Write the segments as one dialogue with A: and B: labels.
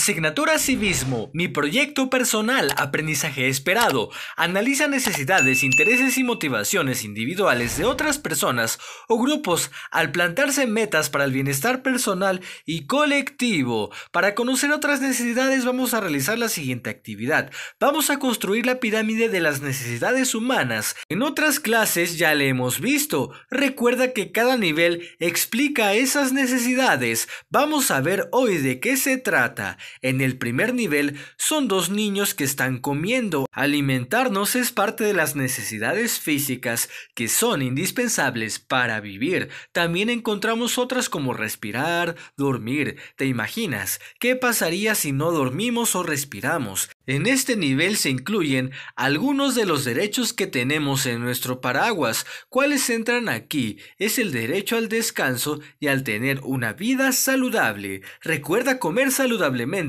A: Asignatura Civismo, mi proyecto personal, aprendizaje esperado, analiza necesidades, intereses y motivaciones individuales de otras personas o grupos al plantarse metas para el bienestar personal y colectivo. Para conocer otras necesidades vamos a realizar la siguiente actividad. Vamos a construir la pirámide de las necesidades humanas. En otras clases ya le hemos visto. Recuerda que cada nivel explica esas necesidades. Vamos a ver hoy de qué se trata. En el primer nivel son dos niños que están comiendo. Alimentarnos es parte de las necesidades físicas que son indispensables para vivir. También encontramos otras como respirar, dormir. ¿Te imaginas qué pasaría si no dormimos o respiramos? En este nivel se incluyen algunos de los derechos que tenemos en nuestro paraguas. ¿Cuáles entran aquí? Es el derecho al descanso y al tener una vida saludable. Recuerda comer saludablemente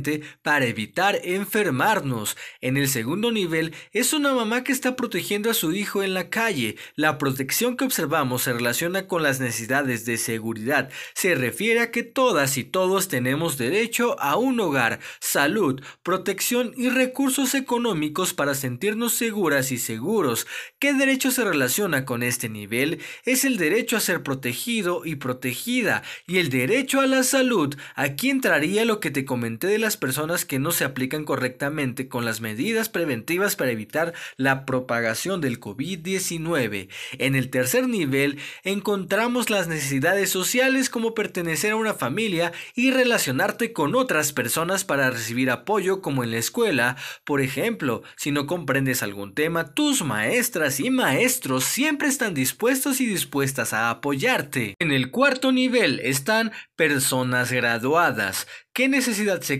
A: para evitar enfermarnos. En el segundo nivel es una mamá que está protegiendo a su hijo en la calle. La protección que observamos se relaciona con las necesidades de seguridad. Se refiere a que todas y todos tenemos derecho a un hogar, salud, protección y recursos económicos para sentirnos seguras y seguros. ¿Qué derecho se relaciona con este nivel? Es el derecho a ser protegido y protegida y el derecho a la salud. Aquí entraría lo que te comenté de las personas que no se aplican correctamente con las medidas preventivas para evitar la propagación del COVID-19. En el tercer nivel encontramos las necesidades sociales como pertenecer a una familia y relacionarte con otras personas para recibir apoyo como en la escuela. Por ejemplo, si no comprendes algún tema, tus maestras y maestros siempre están dispuestos y dispuestas a apoyarte. En el cuarto nivel están personas graduadas. ¿Qué necesidad se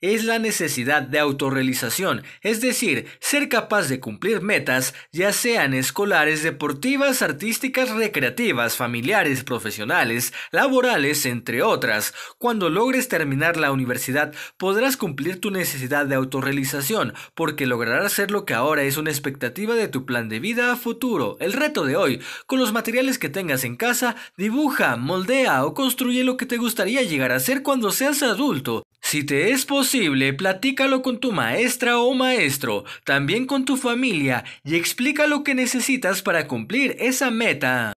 A: es la necesidad de autorrealización, es decir, ser capaz de cumplir metas, ya sean escolares, deportivas, artísticas, recreativas, familiares, profesionales, laborales, entre otras. Cuando logres terminar la universidad, podrás cumplir tu necesidad de autorrealización, porque lograrás hacer lo que ahora es una expectativa de tu plan de vida a futuro. El reto de hoy, con los materiales que tengas en casa, dibuja, moldea o construye lo que te gustaría llegar a ser cuando seas adulto. Si te es posible, platícalo con tu maestra o maestro, también con tu familia y explica lo que necesitas para cumplir esa meta.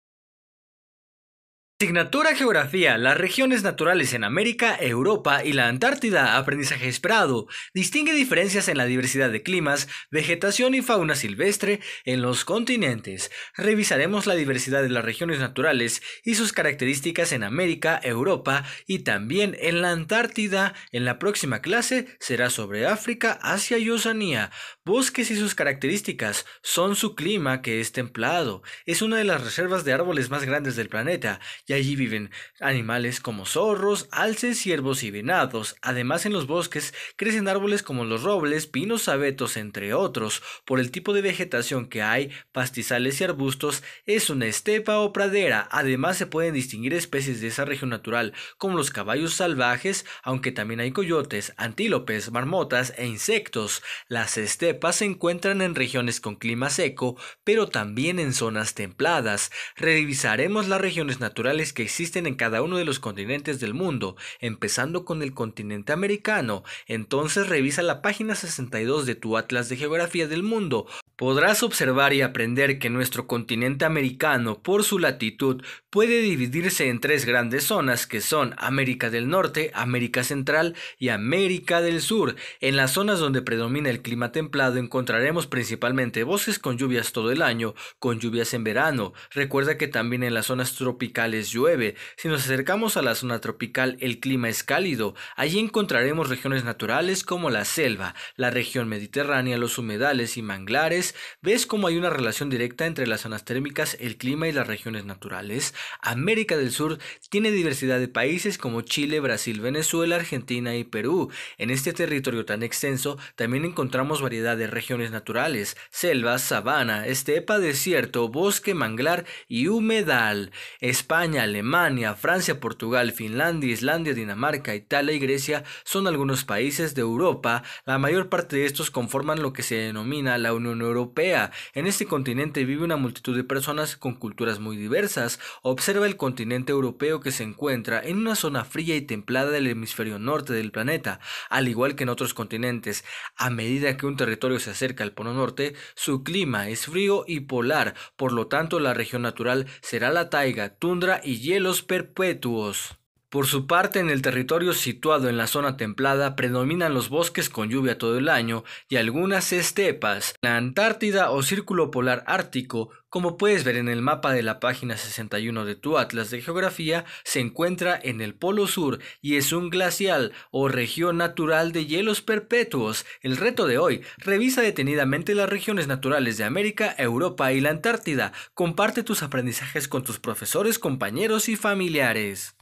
A: Signatura Geografía, las regiones naturales en América, Europa y la Antártida, aprendizaje esperado, distingue diferencias en la diversidad de climas, vegetación y fauna silvestre en los continentes. Revisaremos la diversidad de las regiones naturales y sus características en América, Europa y también en la Antártida. En la próxima clase será sobre África, Asia y Oceanía. Bosques y sus características son su clima que es templado. Es una de las reservas de árboles más grandes del planeta y allí viven animales como zorros, alces, ciervos y venados. Además en los bosques crecen árboles como los robles, pinos, abetos, entre otros. Por el tipo de vegetación que hay, pastizales y arbustos, es una estepa o pradera. Además se pueden distinguir especies de esa región natural, como los caballos salvajes, aunque también hay coyotes, antílopes, marmotas e insectos. Las estepas se encuentran en regiones con clima seco, pero también en zonas templadas. Revisaremos las regiones naturales que existen en cada uno de los continentes del mundo, empezando con el continente americano, entonces revisa la página 62 de tu Atlas de Geografía del Mundo. Podrás observar y aprender que nuestro continente americano, por su latitud, puede dividirse en tres grandes zonas que son América del Norte, América Central y América del Sur. En las zonas donde predomina el clima templado encontraremos principalmente bosques con lluvias todo el año, con lluvias en verano. Recuerda que también en las zonas tropicales llueve. Si nos acercamos a la zona tropical, el clima es cálido. Allí encontraremos regiones naturales como la selva, la región mediterránea, los humedales y manglares. ¿Ves cómo hay una relación directa entre las zonas térmicas, el clima y las regiones naturales? América del Sur tiene diversidad de países como Chile, Brasil, Venezuela, Argentina y Perú. En este territorio tan extenso también encontramos variedad de regiones naturales, selva, sabana, estepa, desierto, bosque, manglar y humedal. España Alemania, Francia, Portugal, Finlandia, Islandia, Dinamarca, Italia y Grecia son algunos países de Europa. La mayor parte de estos conforman lo que se denomina la Unión Europea. En este continente vive una multitud de personas con culturas muy diversas. Observa el continente europeo que se encuentra en una zona fría y templada del hemisferio norte del planeta, al igual que en otros continentes. A medida que un territorio se acerca al Polo Norte, su clima es frío y polar, por lo tanto la región natural será la taiga, tundra y hielos perpetuos. Por su parte, en el territorio situado en la zona templada predominan los bosques con lluvia todo el año y algunas estepas, la Antártida o Círculo Polar Ártico, como puedes ver en el mapa de la página 61 de tu Atlas de Geografía, se encuentra en el Polo Sur y es un glacial o región natural de hielos perpetuos. El reto de hoy, revisa detenidamente las regiones naturales de América, Europa y la Antártida. Comparte tus aprendizajes con tus profesores, compañeros y familiares.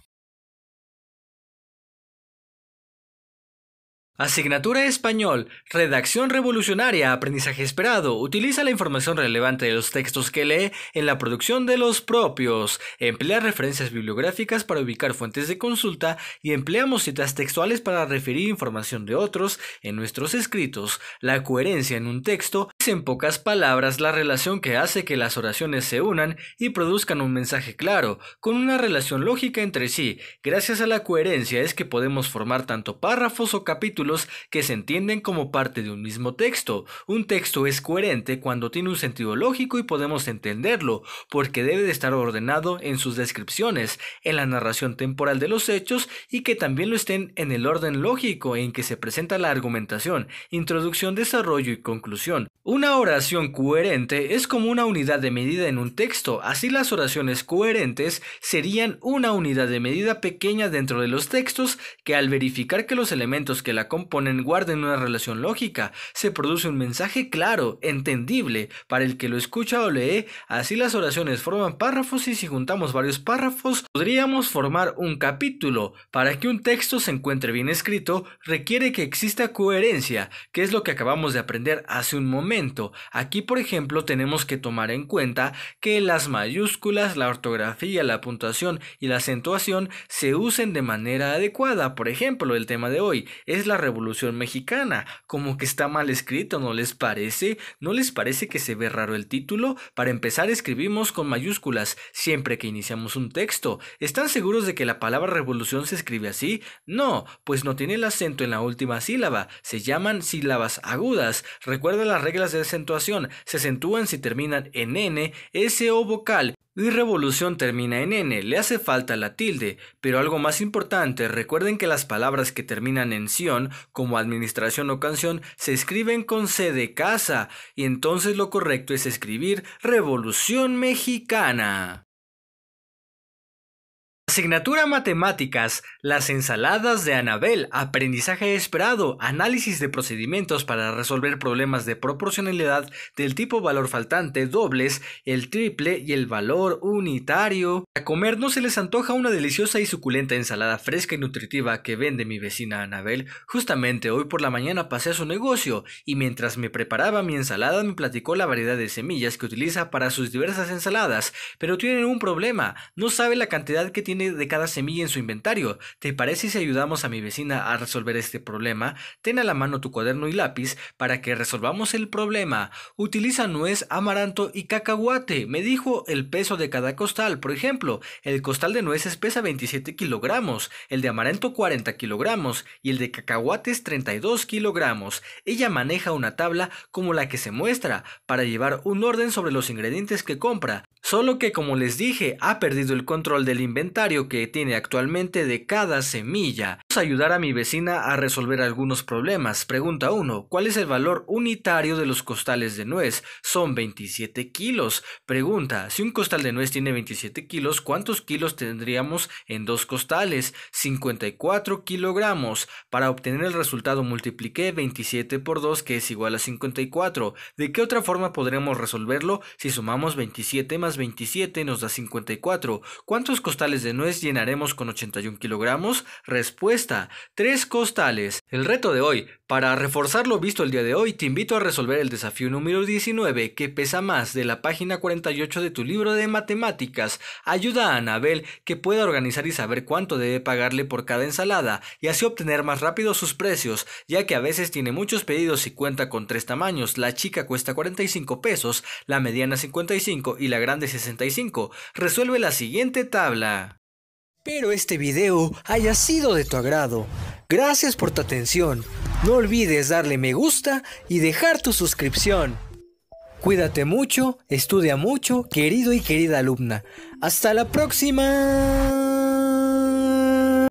A: Asignatura Español, Redacción Revolucionaria, Aprendizaje Esperado. Utiliza la información relevante de los textos que lee en la producción de los propios. Emplea referencias bibliográficas para ubicar fuentes de consulta y empleamos citas textuales para referir información de otros en nuestros escritos. La coherencia en un texto en pocas palabras la relación que hace que las oraciones se unan y produzcan un mensaje claro, con una relación lógica entre sí. Gracias a la coherencia es que podemos formar tanto párrafos o capítulos que se entienden como parte de un mismo texto. Un texto es coherente cuando tiene un sentido lógico y podemos entenderlo, porque debe de estar ordenado en sus descripciones, en la narración temporal de los hechos y que también lo estén en el orden lógico en que se presenta la argumentación, introducción, desarrollo y conclusión. Una oración coherente es como una unidad de medida en un texto, así las oraciones coherentes serían una unidad de medida pequeña dentro de los textos que al verificar que los elementos que la componen guarden una relación lógica, se produce un mensaje claro, entendible, para el que lo escucha o lee, así las oraciones forman párrafos y si juntamos varios párrafos podríamos formar un capítulo. Para que un texto se encuentre bien escrito, requiere que exista coherencia, que es lo que acabamos de aprender hace un momento Aquí, por ejemplo, tenemos que tomar en cuenta que las mayúsculas, la ortografía, la puntuación y la acentuación se usen de manera adecuada. Por ejemplo, el tema de hoy es la Revolución Mexicana. Como que está mal escrito, ¿no les parece? ¿No les parece que se ve raro el título? Para empezar, escribimos con mayúsculas siempre que iniciamos un texto. ¿Están seguros de que la palabra revolución se escribe así? No, pues no tiene el acento en la última sílaba. Se llaman sílabas agudas. Recuerda las reglas de de acentuación se acentúan si terminan en N, S o vocal y revolución termina en N, le hace falta la tilde, pero algo más importante, recuerden que las palabras que terminan en ción, como administración o canción, se escriben con C de casa, y entonces lo correcto es escribir Revolución Mexicana. Asignatura matemáticas, las ensaladas de Anabel, aprendizaje esperado, análisis de procedimientos para resolver problemas de proporcionalidad del tipo valor faltante, dobles, el triple y el valor unitario. A comer no se les antoja una deliciosa y suculenta ensalada fresca y nutritiva que vende mi vecina Anabel. Justamente hoy por la mañana pasé a su negocio y mientras me preparaba mi ensalada me platicó la variedad de semillas que utiliza para sus diversas ensaladas, pero tienen un problema, no sabe la cantidad que tiene de cada semilla en su inventario. ¿Te parece si ayudamos a mi vecina a resolver este problema? Ten a la mano tu cuaderno y lápiz para que resolvamos el problema. Utiliza nuez, amaranto y cacahuate. Me dijo el peso de cada costal. Por ejemplo, el costal de nuez pesa 27 kilogramos, el de amaranto 40 kilogramos y el de cacahuates 32 kilogramos. Ella maneja una tabla como la que se muestra para llevar un orden sobre los ingredientes que compra. Solo que como les dije, ha perdido el control del inventario que tiene actualmente de cada semilla. Vamos a ayudar a mi vecina a resolver algunos problemas. Pregunta 1. ¿Cuál es el valor unitario de los costales de nuez? Son 27 kilos. Pregunta. Si un costal de nuez tiene 27 kilos, ¿cuántos kilos tendríamos en dos costales? 54 kilogramos. Para obtener el resultado multipliqué 27 por 2 que es igual a 54. ¿De qué otra forma podremos resolverlo? Si sumamos 27 más 27 nos da 54. ¿Cuántos costales de nuez? llenaremos con 81 kilogramos? Respuesta, tres costales. El reto de hoy, para reforzar lo visto el día de hoy, te invito a resolver el desafío número 19 que pesa más de la página 48 de tu libro de matemáticas. Ayuda a Anabel que pueda organizar y saber cuánto debe pagarle por cada ensalada y así obtener más rápido sus precios, ya que a veces tiene muchos pedidos y cuenta con tres tamaños. La chica cuesta 45 pesos, la mediana 55 y la grande 65. Resuelve la siguiente tabla. Espero este video haya sido de tu agrado. Gracias por tu atención. No olvides darle me gusta y dejar tu suscripción. Cuídate mucho, estudia mucho, querido y querida alumna. Hasta la próxima.